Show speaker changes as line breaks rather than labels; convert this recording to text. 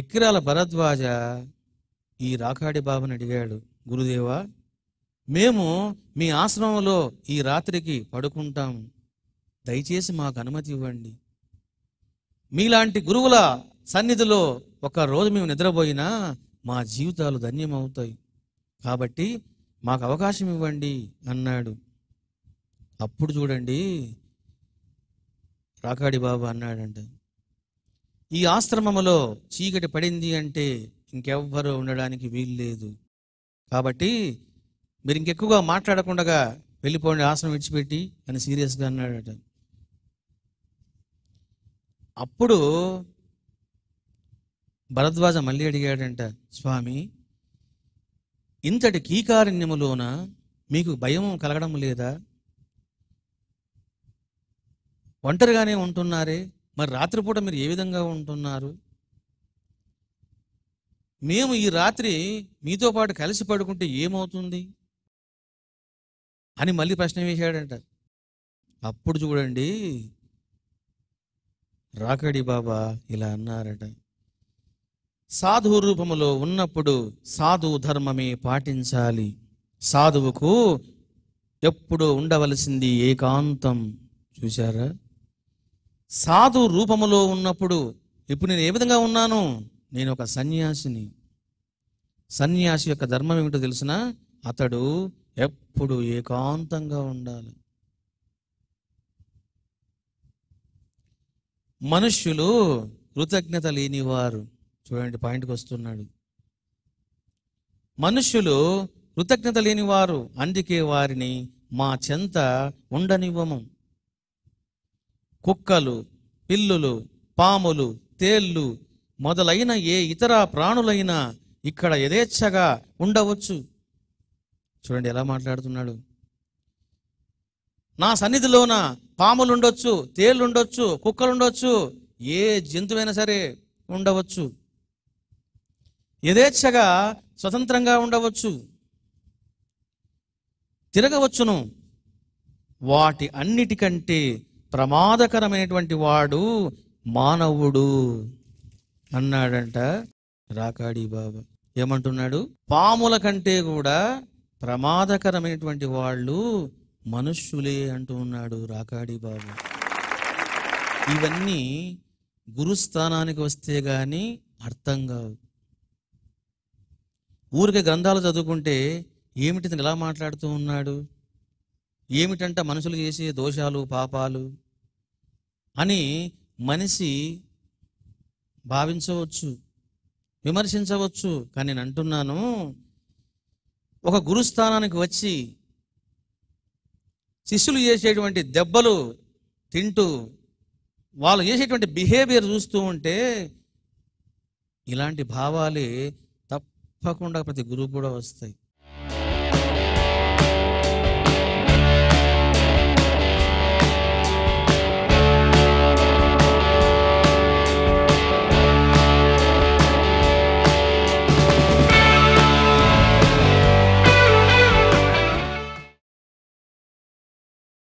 ఎక్కిరాల భరద్వాజ ఈ రాకాడి బాబుని అడిగాడు గురుదేవా మేము మీ ఆశ్రమంలో ఈ రాత్రికి పడుకుంటాము దయచేసి మాకు అనుమతి ఇవ్వండి మీలాంటి గురువుల సన్నిధిలో ఒక రోజు మేము నిద్రపోయినా మా జీవితాలు ధన్యమవుతాయి కాబట్టి మాకు అవకాశం ఇవ్వండి అన్నాడు అప్పుడు చూడండి రాకాడి బాబు అన్నాడంట ఈ ఆశ్రమములో చీకటి పడింది అంటే ఇంకెవ్వరు ఉండడానికి వీలు లేదు కాబట్టి మీరు ఇంకెక్కువగా మాట్లాడకుండా వెళ్ళిపోండి ఆశ్రమం విడిచిపెట్టి అని సీరియస్గా అన్నాడట అప్పుడు భరద్వాజ మళ్ళీ అడిగాడంట స్వామి ఇంతటి కీకారణ్యములోన మీకు భయం కలగడం లేదా ఒంటరిగానే ఉంటున్నారే మరి రాత్రిపూట మీరు ఏ విధంగా ఉంటున్నారు మేము ఈ రాత్రి మీతో పాటు కలిసి పడుకుంటే ఏమవుతుంది అని మళ్ళీ ప్రశ్న వేశాడంట అప్పుడు చూడండి రాకడి బాబా ఇలా అన్నారట సాధు రూపములో ఉన్నప్పుడు సాధు ధర్మమే పాటించాలి సాధువుకు ఎప్పుడు ఉండవలసింది ఏకాంతం చూశారా సాధు రూపములో ఉన్నప్పుడు ఇప్పుడు నేను ఏ విధంగా ఉన్నాను నేను ఒక సన్యాసిని సన్యాసి యొక్క ధర్మం ఏమిటో తెలిసిన అతడు ఎప్పుడు ఏకాంతంగా ఉండాలి మనుష్యులు కృతజ్ఞత లేనివారు చూడండి పాయింట్కి వస్తున్నాడు మనుష్యులు కృతజ్ఞత లేనివారు అందుకే వారిని మా చెంత ఉండనివ్వము కుక్కలు పిల్లులు పాములు తేళ్ళు మొదలైన ఏ ఇతర ప్రాణులైనా ఇక్కడ యథేచ్ఛగా ఉండవచ్చు చూడండి ఎలా మాట్లాడుతున్నాడు నా సన్నిధిలోన పాములు ఉండొచ్చు తేళ్ళు ఉండొచ్చు కుక్కలు ఉండొచ్చు ఏ జంతువైనా సరే ఉండవచ్చు యథేచ్ఛగా స్వతంత్రంగా ఉండవచ్చు తిరగవచ్చును వాటి అన్నిటికంటే ప్రమాదకరమైనటువంటి వాడు మానవుడు అన్నాడంట రాకాడి బాబు ఏమంటున్నాడు పాముల కంటే కూడా ప్రమాదకరమైనటువంటి వాళ్ళు మనుష్యులే అంటూ ఉన్నాడు రాకాడి బాబు ఇవన్నీ గురుస్థానానికి వస్తే కానీ అర్థం కావు ఊరికే గ్రంథాలు చదువుకుంటే ఏమిటి ఎలా మాట్లాడుతూ ఉన్నాడు ఏమిటంటే మనుషులు చేసే దోషాలు పాపాలు అని మనిషి భావించవచ్చు విమర్శించవచ్చు కానీ నేను అంటున్నాను ఒక గురుస్థానానికి వచ్చి శిష్యులు చేసేటువంటి దెబ్బలు తింటూ వాళ్ళు చేసేటువంటి బిహేవియర్ చూస్తూ ఉంటే ఇలాంటి భావాలే తప్పకుండా ప్రతి గురువు కూడా వస్తాయి